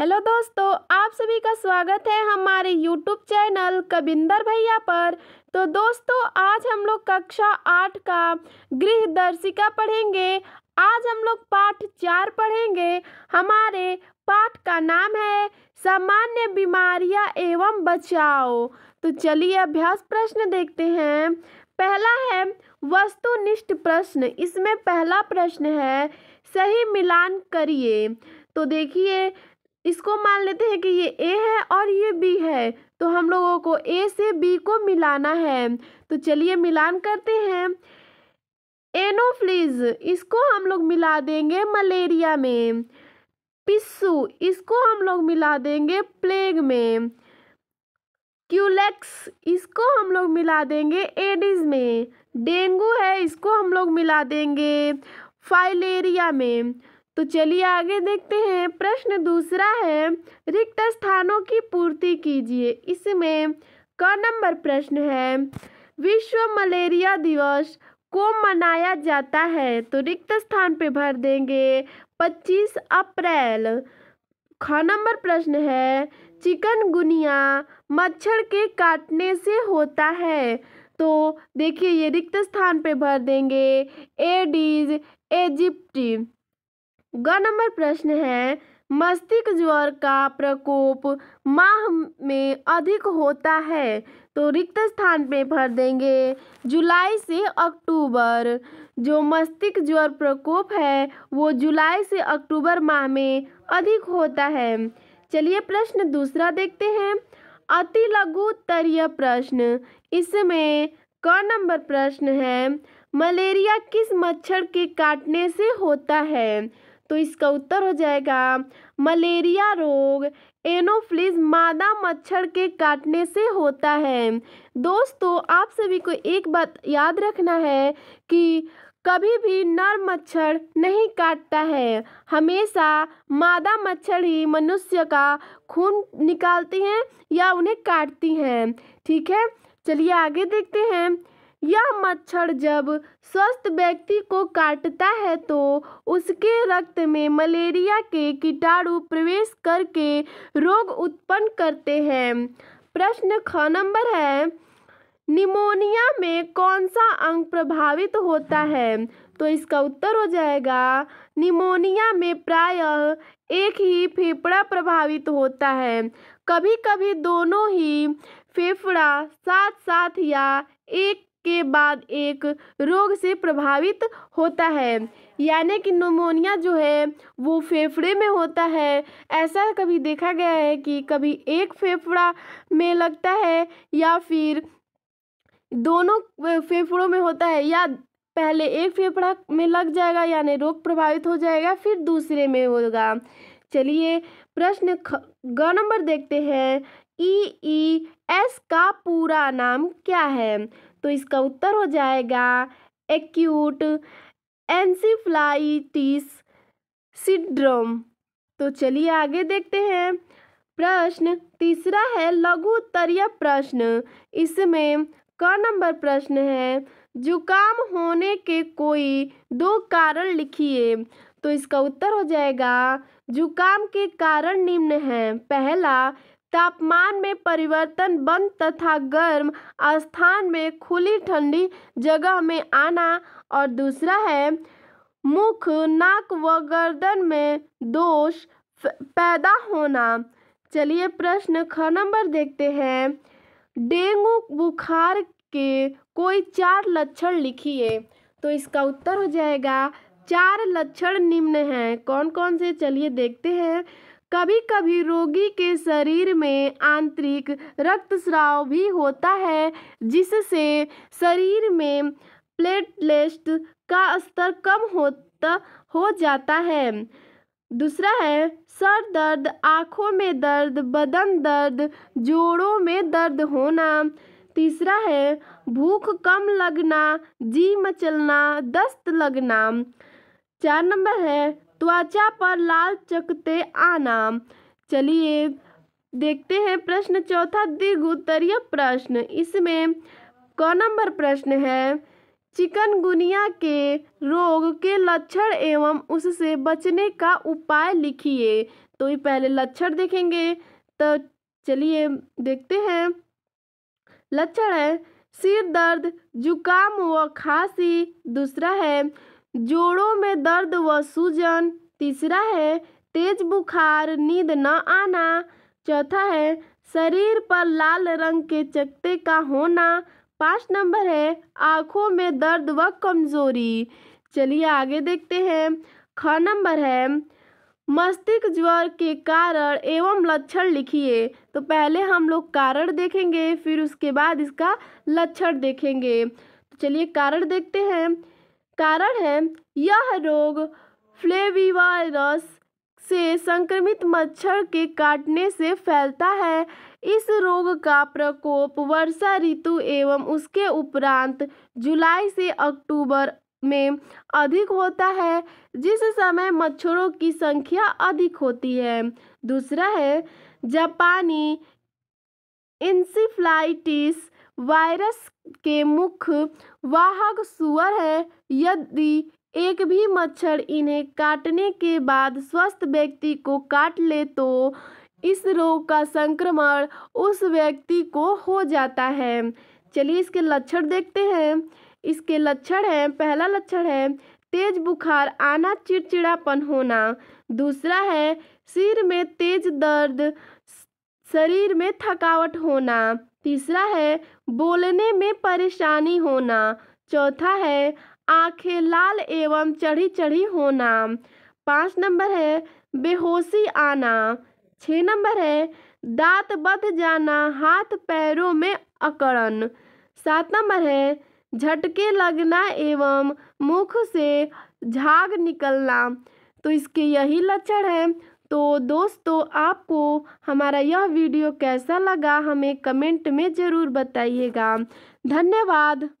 hello दोस्तों आप सभी का स्वागत है हमारे यूट्यूब चैनल कबिंदर भैया पर तो दोस्तों आज हम लोग कक्षा आठ का गृह दर्शिका पढ़ेंगे आज हम लोग पाठ चार पढ़ेंगे हमारे पाठ का नाम है सामान्य बीमारियां एवं बचाओ तो चलिए अभ्यास प्रश्न देखते हैं पहला है वस्तुनिष्ठ प्रश्न इसमें पहला प्रश्न है सही मिलान करिए तो देखिए इसको मान लेते हैं कि ये ए है और ये बी है तो हम लोगों को ए से बी को मिलाना है तो चलिए मिलान करते हैं एनोफ्लिज इसको हम लोग मिला देंगे मलेरिया में पिस्सू इसको हम लोग मिला देंगे प्लेग में क्यूलेक्स इसको हम लोग मिला देंगे एडिस में डेंगू है इसको हम लोग मिला देंगे फाइलेरिया में तो चलिए आगे देखते हैं प्रश्न दूसरा है रिक्त स्थानों की पूर्ति कीजिए इसमें क नंबर प्रश्न है विश्व मलेरिया दिवस को मनाया जाता है तो रिक्त स्थान पे भर देंगे 25 अप्रैल ख नंबर प्रश्न है चिकनगुनिया मच्छर के काटने से होता है तो देखिए ये रिक्त स्थान पे भर देंगे एडीज एजिप्टी ग नंबर प्रश्न है मस्तिष्क ज्वर का प्रकोप माह में अधिक होता है तो रिक्त स्थान पे भर देंगे जुलाई से अक्टूबर जो मस्तिष्क ज्वर प्रकोप है वो जुलाई से अक्टूबर माह में अधिक होता है चलिए प्रश्न दूसरा देखते हैं अति लघु तरीय प्रश्न इसमें क नंबर प्रश्न है मलेरिया किस मच्छर के काटने से होता है तो इसका उत्तर हो जाएगा मलेरिया रोग एनोफ्लिज मादा मच्छर के काटने से होता है दोस्तों आप सभी को एक बात याद रखना है कि कभी भी नर मच्छर नहीं काटता है हमेशा मादा मच्छर ही मनुष्य का खून निकालती हैं या उन्हें काटती हैं ठीक है चलिए आगे देखते हैं यह मच्छर जब स्वस्थ व्यक्ति को काटता है तो उसके रक्त में मलेरिया के कीटाणु प्रवेश करके रोग उत्पन्न करते हैं प्रश्न ख नंबर है निमोनिया में कौन सा अंग प्रभावित होता है तो इसका उत्तर हो जाएगा निमोनिया में प्रायः एक ही फेफड़ा प्रभावित होता है कभी कभी दोनों ही फेफड़ा साथ साथ या एक के बाद एक रोग से प्रभावित होता है यानी कि निमोनिया जो है वो फेफड़े में होता है ऐसा कभी देखा गया है कि कभी एक फेफड़ा में लगता है या फिर दोनों फेफड़ों में होता है या पहले एक फेफड़ा में लग जाएगा यानी रोग प्रभावित हो जाएगा फिर दूसरे में होगा चलिए प्रश्न ग नंबर देखते हैं एस e e का पूरा नाम क्या है तो इसका उत्तर हो जाएगा एक्यूट एंसीफ्लाइटिस सिड्रोम तो चलिए आगे देखते हैं प्रश्न तीसरा है लघु उत्तरीय प्रश्न इसमें क नंबर प्रश्न है जुकाम होने के कोई दो कारण लिखिए तो इसका उत्तर हो जाएगा जुकाम के कारण निम्न हैं पहला तापमान में परिवर्तन बंद तथा गर्म स्थान में खुली ठंडी जगह में आना और दूसरा है मुख नाक व गर्दन में दोष पैदा होना चलिए प्रश्न ख नंबर देखते हैं डेंगू बुखार के कोई चार लक्षण लिखिए तो इसका उत्तर हो जाएगा चार लक्षण निम्न हैं कौन कौन से चलिए देखते हैं कभी कभी रोगी के शरीर में आंतरिक रक्तस्राव भी होता है जिससे शरीर में प्लेटलेट का स्तर कम होता हो जाता है दूसरा है सर दर्द आँखों में दर्द बदन दर्द जोड़ों में दर्द होना तीसरा है भूख कम लगना जी मचलना दस्त लगना चार नंबर है त्वचा पर लाल चकते आना चलिए देखते हैं प्रश्न चौथा दीर्घ उत्तरीय प्रश्न इसमें क नंबर प्रश्न है चिकनगुनिया के रोग के लक्षण एवं उससे बचने का उपाय लिखिए तो ये पहले लक्षण देखेंगे तो चलिए देखते हैं लक्षण है सिर दर्द जुकाम व खांसी दूसरा है जोड़ों में दर्द व सूजन तीसरा है तेज बुखार नींद न आना चौथा है शरीर पर लाल रंग के चकते का होना पाँच नंबर है आँखों में दर्द व कमज़ोरी चलिए आगे देखते हैं ख नंबर है मस्तिष्क ज्वर के कारण एवं लक्षण लिखिए तो पहले हम लोग कारण देखेंगे फिर उसके बाद इसका लक्षण देखेंगे तो चलिए कारण देखते हैं कारण है यह रोग फ्लेवीवायरस से संक्रमित मच्छर के काटने से फैलता है इस रोग का प्रकोप वर्षा ऋतु एवं उसके उपरांत जुलाई से अक्टूबर में अधिक होता है जिस समय मच्छरों की संख्या अधिक होती है दूसरा है जापानी इंसिफ्लाइटिस वायरस के मुख्य वाहक सुअर है यदि एक भी मच्छर इन्हें काटने के बाद स्वस्थ व्यक्ति को काट ले तो इस रोग का संक्रमण उस व्यक्ति को हो जाता है चलिए इसके लक्षण देखते हैं इसके लक्षण हैं पहला लक्षण है तेज बुखार आना चिड़चिड़ापन होना दूसरा है सिर में तेज दर्द शरीर में थकावट होना तीसरा है बोलने में परेशानी होना चौथा है आंखें लाल एवं चढ़ी चढ़ी होना पाँच नंबर है बेहोशी आना छः नंबर है दांत बध जाना हाथ पैरों में अकड़न सात नंबर है झटके लगना एवं मुख से झाग निकलना तो इसके यही लक्षण हैं तो दोस्तों आपको हमारा यह वीडियो कैसा लगा हमें कमेंट में ज़रूर बताइएगा धन्यवाद